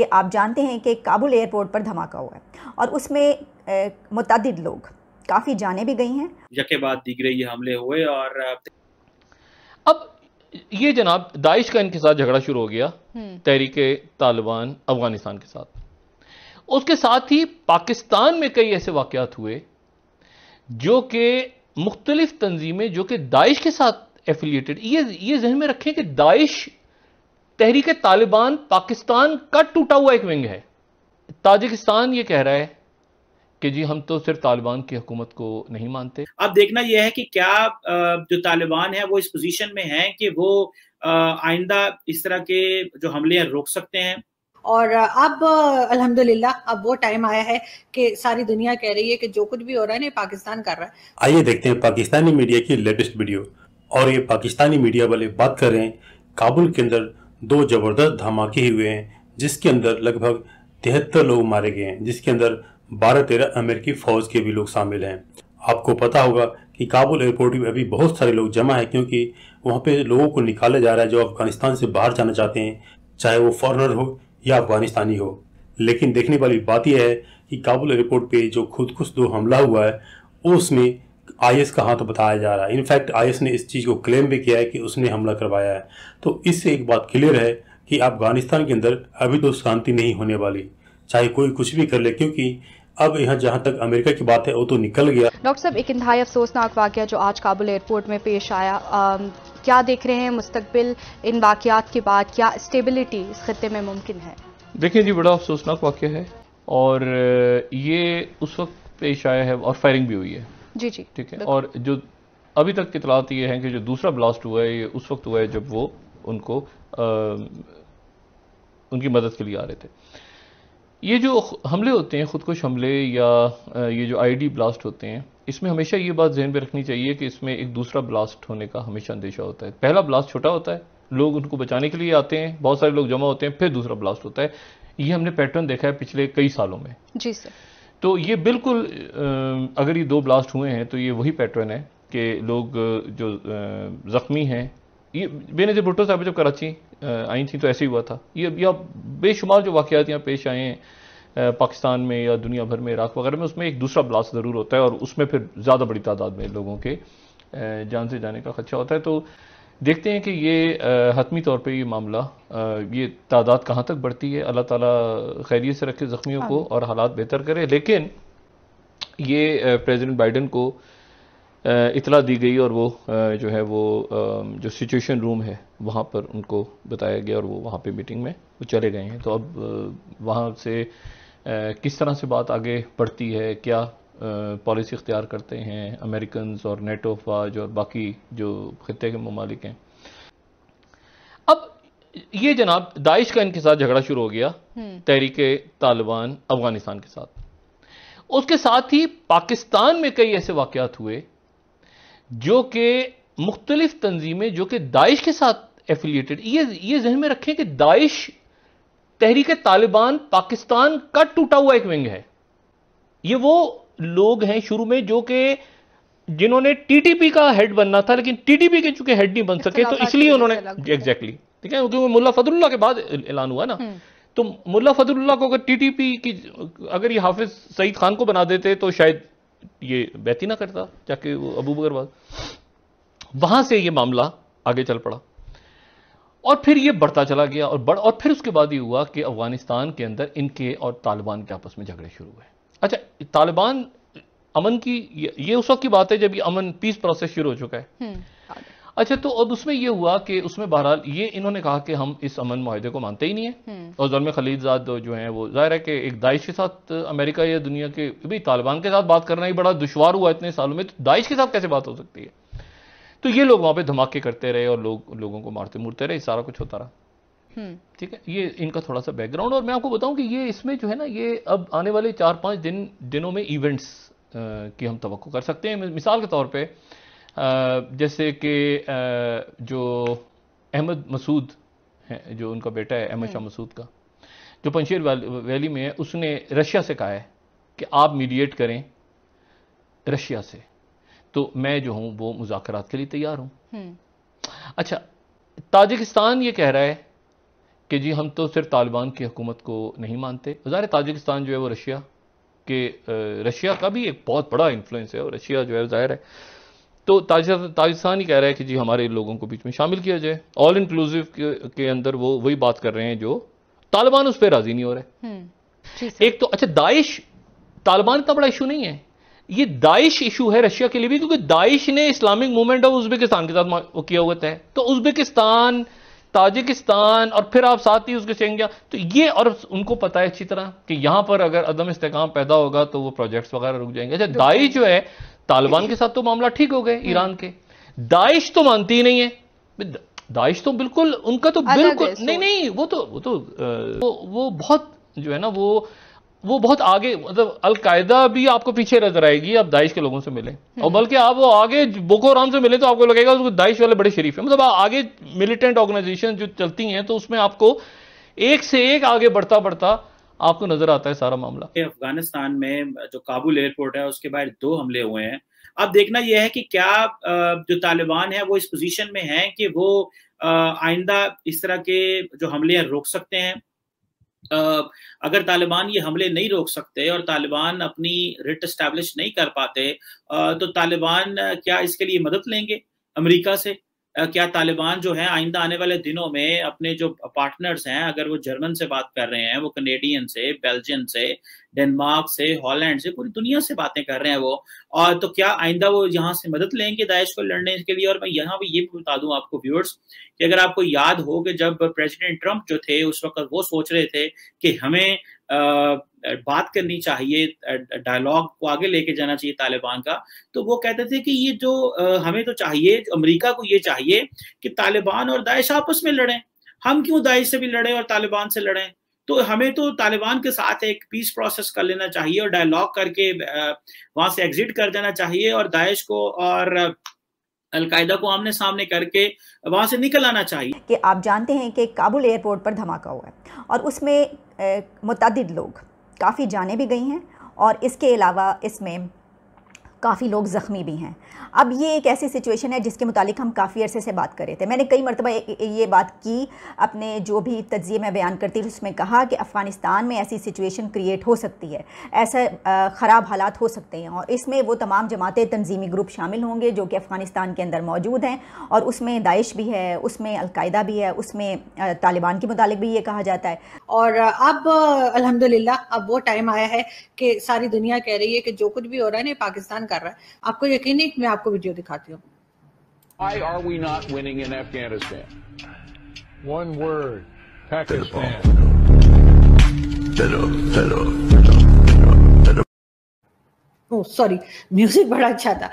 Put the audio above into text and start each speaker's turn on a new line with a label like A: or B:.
A: कि आप जानते हैं कि काबुल एयरपोर्ट पर धमाका हुआ है और उसमें मुतद लोग काफ़ी जाने भी गई हैं जके बाद दीगरे ये हमले हुए और
B: अब ये जनाब दाइश का इनके साथ झगड़ा शुरू हो गया हम्म। तहरीक तालिबान अफगानिस्तान के साथ उसके साथ ही पाकिस्तान में कई ऐसे वाकत हुए जो कि मुख्तलिफ तंजीमें जो कि दाइश के साथ एफिलिएटेड ये ये जहन में रखें कि दाइश तहरीक तालिबान पाकिस्तान का टूटा हुआ एक विंग है ताजिकिस्तान ये कह रहा है कि जी हम तो सिर्फ तालिबान की हुकूमत को नहीं मानते
A: अब देखना यह है कि क्या जो तालिबान है वो इस पोजीशन में है कि वो आइंदा इस तरह के जो हमले हैं रोक सकते हैं और अब अल्हम्दुलिल्लाह अब वो टाइम आया है कि सारी दुनिया कह रही है कि जो कुछ भी हो रहा है ना पाकिस्तान कर रहा है
B: आइए देखते हैं पाकिस्तानी मीडिया की लेटेस्ट वीडियो और ये पाकिस्तानी मीडिया वाले बात कर रहे हैं काबुल के अंदर दो जबरदस्त धमाके हुए हैं जिसके अंदर लगभग तिहत्तर लोग मारे गए हैं जिसके अंदर बारह तेरह अमेरिकी फौज के भी लोग शामिल हैं आपको पता होगा कि काबुल एयरपोर्ट में अभी बहुत सारे लोग जमा है क्योंकि वहाँ पे लोगों को निकाला जा रहा है जो अफगानिस्तान से बाहर जाना चाहते हैं चाहे वो फॉरनर हो या अफगानिस्तानी हो लेकिन देखने वाली बात यह है कि काबुल एयरपोर्ट पे जो खुद खुश दो हमला हुआ है उसमें आई का हाथ तो बताया जा रहा है इनफैक्ट आई ने इस चीज़ को क्लेम भी किया है कि उसने हमला करवाया है तो इससे एक बात क्लियर है कि अफगानिस्तान के अंदर अभी तो शांति नहीं होने वाली चाहे कोई कुछ भी कर ले क्योंकि अब यहाँ जहाँ तक अमेरिका की बात है वो तो निकल गया
A: डॉक्टर साहब एक इंतहाई अफसोसनाक वाक्य जो आज काबुल एयरपोर्ट में पेश आया आ, क्या देख रहे हैं मुस्तबिल इन वाकियात के बाद क्या स्टेबिलिटी इस खत्े में मुमकिन है
B: देखिए जी बड़ा अफसोसनाक वाक्य है और ये उस वक्त पेश आया है और फायरिंग भी हुई है जी जी ठीक है और जो अभी तक इतलात ये है कि जो दूसरा ब्लास्ट हुआ है ये उस वक्त हुआ है जब वो उनको आ, उनकी मदद के लिए आ रहे थे ये जो हमले होते हैं खुदकुश हमले या ये जो आईडी ब्लास्ट होते हैं इसमें हमेशा ये बात जहन में रखनी चाहिए कि इसमें एक दूसरा ब्लास्ट होने का हमेशा अंदेशा होता है पहला ब्लास्ट छोटा होता है लोग उनको बचाने के लिए आते हैं बहुत सारे लोग जमा होते हैं फिर दूसरा ब्लास्ट होता है ये हमने पैटर्न देखा है पिछले कई सालों में जी सर तो ये बिल्कुल अगर ये दो ब्लास्ट हुए हैं तो ये वही पैटर्न है कि लोग जो ज़ख्मी हैं ये बेनज़ीर भुट्टो साहब जब कराची आई थी तो ऐसे ही हुआ था ये या बेशुमार जो वाक़ात यहाँ पेश आए हैं पाकिस्तान में या दुनिया भर में इराक वगैरह में उसमें एक दूसरा ब्लास्ट ज़रूर होता है और उसमें फिर ज़्यादा बड़ी तादाद में लोगों के जान से जाने का खदशा होता है तो देखते हैं कि ये हतमी तौर पे ये मामला ये तादाद कहाँ तक बढ़ती है अल्लाह ताला खैरियत से रखे ज़ख्मियों को और हालात बेहतर करे लेकिन ये प्रेसिडेंट बाइडन को इतला दी गई और वो जो है वो जो सिचुएशन रूम है वहाँ पर उनको बताया गया और वो वहाँ पे मीटिंग में वो चले गए हैं तो अब वहाँ से किस तरह से बात आगे बढ़ती है क्या पॉलिसी इख्तियार करते हैं अमेरिकन और नेटो फौज और बाकी जो खत्े के ममालिक हैं अब ये जनाब दाइश का इनके साथ झगड़ा शुरू हो गया हम्म। तहरीक तालिबान अफगानिस्तान के साथ उसके साथ ही पाकिस्तान में कई ऐसे वाकत हुए जो कि मुख्तलिफ तंजीमें जो कि दाइश के साथ एफिलिएटेड ये ये जहन में रखें कि दाइश तहरीक तालिबान पाकिस्तान का टूटा हुआ एक विंग है ये वो लोग हैं शुरू में जो कि जिन्होंने टीटीपी का हेड बनना था लेकिन टीटीपी के चूंकि हेड नहीं बन सके तो इसलिए उन्होंने एग्जैक्टली ठीक है क्योंकि मुल्ला फदुल्ला के बाद ऐलान हुआ ना हम्म। तो मुल्ला फदुल्ला को अगर टीटीपी की अगर ये हाफिज सईद खान को बना देते तो शायद ये बेहती ना करता जाके वो अबू बकर बाद वहां से ये मामला आगे चल पड़ा और फिर ये बढ़ता चला गया और बढ़ और फिर उसके बाद ये हुआ कि अफगानिस्तान के अंदर इनके और तालिबान के आपस में झगड़े शुरू हुए अच्छा तालिबान अमन की ये, ये उस वक्त की बात है जब ये अमन पीस प्रोसेस शुरू हो चुका हम्म, है अच्छा तो अब उसमें ये हुआ कि उसमें बहरहाल ये इन्होंने कहा कि हम इस अमन माहे को मानते ही नहीं है हम्म। और जलम खलीदजाद जो है वो जाहिर है कि एक दाइश के साथ अमेरिका या दुनिया के भी तालिबान के साथ बात करना ही बड़ा दुशवार हुआ इतने सालों में तो दाइश के साथ कैसे बात हो सकती है तो ये लोग वहां पर धमाके करते रहे और लोग लोगों को मारते मुरते रहे सारा कुछ होता रहा हम्म। ठीक है ये इनका थोड़ा सा बैकग्राउंड और मैं आपको बताऊं कि ये इसमें जो है ना ये अब आने वाले चार पांच दिन दिनों में इवेंट्स की हम तो कर सकते हैं मिसाल के तौर पर जैसे कि जो अहमद मसूद हैं जो उनका बेटा है अहमद शाह हम्म। मसूद का जो पंशीर वैली में है उसने रशिया से कहा है कि आप मीडिएट करें रशिया से तो मैं जो हूँ वो मुजाकर के लिए तैयार हूं हम्म। अच्छा ताजिकिस्तान ये कह रहा है कि जी हम तो सिर्फ तालिबान की हुकूमत को नहीं मानते हजार ताजिकिस्तान जो है वो रशिया के रशिया का भी एक बहुत बड़ा इन्फ्लुएंस है और रशिया जो है ज़ाहिर है तो ताजिकिस्तान ही कह रहा है कि जी हमारे लोगों को बीच में शामिल किया जाए ऑल इंक्लूसिव के, के अंदर वो वही बात कर रहे हैं जो तालिबान उस पर राजी नहीं हो रहे हम्म, एक तो अच्छा दाइश तालिबान इतना बड़ा इशू नहीं है ये दाइश इशू है रशिया के लिए भी क्योंकि दाइश ने इस्लामिक मूवमेंट ऑफ उज्बेकिस्तान के साथ किया हुआ है तो उज्बेकिस्तान ताजिकिस्तान और फिर आप साथ ही उसके चेंगिया तो ये और उनको पता है अच्छी तरह कि यहां पर अगर अदम इस्तेकाम पैदा होगा तो वो प्रोजेक्ट्स वगैरह रुक जाएंगे अच्छा दाइश जो है तालिबान के साथ तो मामला ठीक हो गए हम्म। ईरान के दाइश तो मानती ही नहीं है दाइश तो बिल्कुल उनका तो बिल्कुल नहीं नहीं वो तो वो तो वो बहुत जो है ना वो वो बहुत आगे मतलब अलकायदा भी आपको पीछे नजर आएगी आप दाइश के लोगों से मिले हम्म। और बल्कि आप वो आगे बोकोराम से मिले तो आपको लगेगा उसको दाइश वाले बड़े शरीफ है मतलब आगे मिलिटेंट ऑर्गेनाइजेशन जो चलती हैं तो उसमें आपको एक से एक आगे बढ़ता बढ़ता आपको नजर आता है सारा मामला
A: अफगानिस्तान में जो काबुल एयरपोर्ट है उसके बाहर दो हमले हुए हैं अब देखना यह है कि क्या जो तालिबान है वो इस पोजीशन में है कि वो आइंदा इस तरह के जो हमले हैं रोक सकते हैं अगर तालिबान ये हमले नहीं रोक सकते और तालिबान अपनी रिट इस्टेब्लिश नहीं कर पाते तो तालिबान क्या इसके लिए मदद लेंगे अमेरिका से क्या तालिबान जो है आइंदा आने वाले दिनों में अपने जो पार्टनर्स हैं अगर वो जर्मन से बात कर रहे हैं वो कनेडियन से बेल्जियन से डेनमार्क से हॉलैंड से पूरी दुनिया से बातें कर रहे हैं वो और तो क्या आइंदा वो यहाँ से मदद लेंगे दाइश को लड़ने के लिए और मैं यहाँ पर ये भी बता दूं आपको व्यूअर्स कि अगर आपको याद हो कि जब प्रेसिडेंट ट्रंप जो थे उस वक्त वो सोच रहे थे कि हमें आ, बात करनी चाहिए डायलॉग को आगे लेके जाना चाहिए तालिबान का तो वो कहते थे कि ये जो हमें तो चाहिए अमेरिका को ये चाहिए कि तालिबान और दाइश आपस में लड़ें हम क्यों दाइश से भी लड़ें और तालिबान से लड़ें तो हमें तो तालिबान के साथ एक पीस प्रोसेस कर लेना चाहिए और डायलॉग करके वहां से एग्जिट कर देना चाहिए और दाइश को और अलकायदा को आमने सामने करके वहां से निकल आना चाहिए कि आप जानते हैं कि काबुल एयरपोर्ट पर धमाका हुआ है और उसमें मुतद लोग काफ़ी जाने भी गई हैं और इसके अलावा इसमें काफ़ी लोग ज़ख्मी भी हैं अब ये एक ऐसी सिचुएशन है जिसके मुतालिक हम काफ़ी अरसे से बात कर रहे थे मैंने कई मरतबा ये बात की अपने जो भी तजिए मैं बयान करती थी उसमें कहा कि अफ़गानिस्तान में ऐसी सिचुएशन क्रिएट हो सकती है ऐसे ख़राब हालात हो सकते हैं और इसमें वो तमाम जमातें तनजीमी ग्रुप शामिल होंगे जो कि अफ़गानिस्तान के अंदर मौजूद हैं और उसमें दाइश भी है उसमें अलकायदा भी है उसमें तालिबान के मुतालिक भी ये कहा जाता है और अब अलहमदल्ला अब वो टाइम आया है कि सारी दुनिया कह रही है कि जो कुछ भी हो रहा है ना पाकिस्तान कर रहा है आपको यकीन नहीं मैं आपको वीडियो दिखाती हूँ Why are we not winning in Afghanistan? One word, Pakistan. Oh, sorry. Music बड़ा अच्छा था